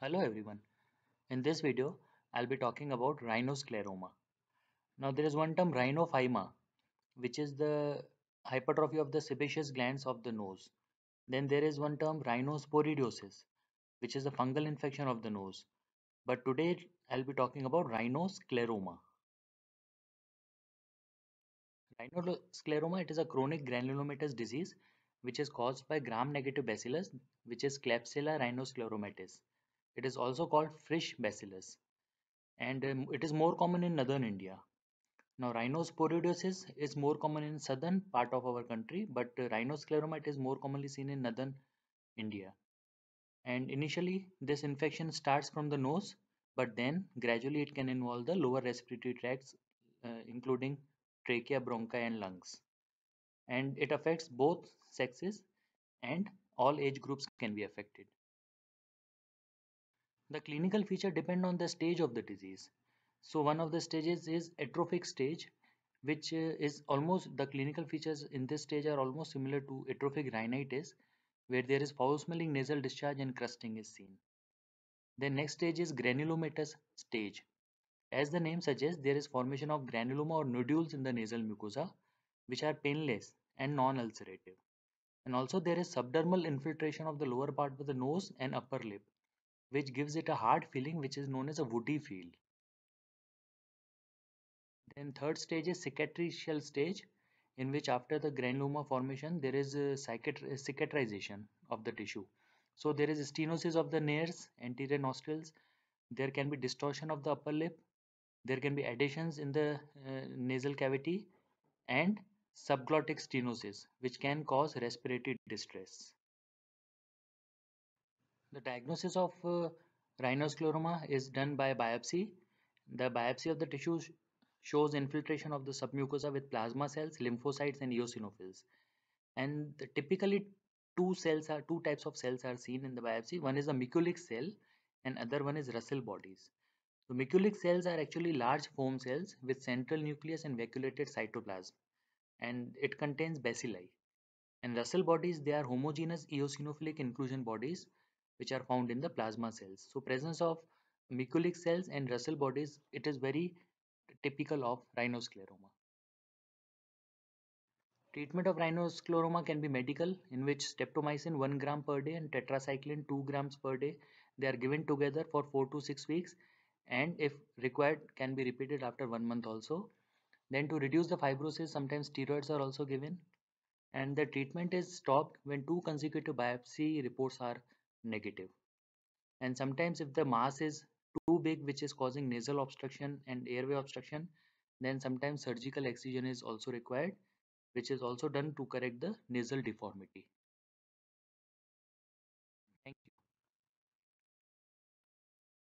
Hello everyone. In this video, I'll be talking about rhinoscleroma. Now there is one term rhinophyma, which is the hypertrophy of the sebaceous glands of the nose. Then there is one term rhinosporidiosis, which is a fungal infection of the nose. But today I'll be talking about rhinoscleroma. Rhinoscleroma, it is a chronic granulomatous disease which is caused by gram-negative bacillus, which is Klebsiella rhinoscleromatis. It is also called fresh bacillus and um, it is more common in northern India. Now rhinosporidiosis is more common in southern part of our country but uh, rhinoscleroma is more commonly seen in northern India. And initially this infection starts from the nose but then gradually it can involve the lower respiratory tracts uh, including trachea, bronchi and lungs. And it affects both sexes and all age groups can be affected. The clinical feature depend on the stage of the disease. So one of the stages is atrophic stage which uh, is almost the clinical features in this stage are almost similar to atrophic rhinitis where there is foul smelling nasal discharge and crusting is seen. The next stage is granulomatous stage. As the name suggests there is formation of granuloma or nodules in the nasal mucosa which are painless and non-ulcerative. And also there is subdermal infiltration of the lower part of the nose and upper lip which gives it a hard feeling which is known as a woody feel. Then third stage is cicatricial stage in which after the granuloma formation there is a cicatrization of the tissue. So there is stenosis of the nares, anterior nostrils, there can be distortion of the upper lip, there can be adhesions in the uh, nasal cavity and subglottic stenosis which can cause respiratory distress. The diagnosis of uh, rhinoscleroma is done by biopsy. The biopsy of the tissues shows infiltration of the submucosa with plasma cells, lymphocytes and eosinophils. And the, typically two cells are two types of cells are seen in the biopsy. One is the muculic cell and other one is Russell bodies. The muculic cells are actually large foam cells with central nucleus and vacuolated cytoplasm and it contains bacilli. And Russell bodies they are homogeneous eosinophilic inclusion bodies which are found in the plasma cells. So presence of muculic cells and Russell bodies, it is very typical of rhinoscleroma. Treatment of rhinoscleroma can be medical in which streptomycin 1 gram per day and tetracycline 2 grams per day they are given together for 4 to 6 weeks and if required can be repeated after 1 month also. Then to reduce the fibrosis sometimes steroids are also given and the treatment is stopped when two consecutive biopsy reports are and sometimes if the mass is too big which is causing nasal obstruction and airway obstruction then sometimes surgical excision is also required which is also done to correct the nasal deformity.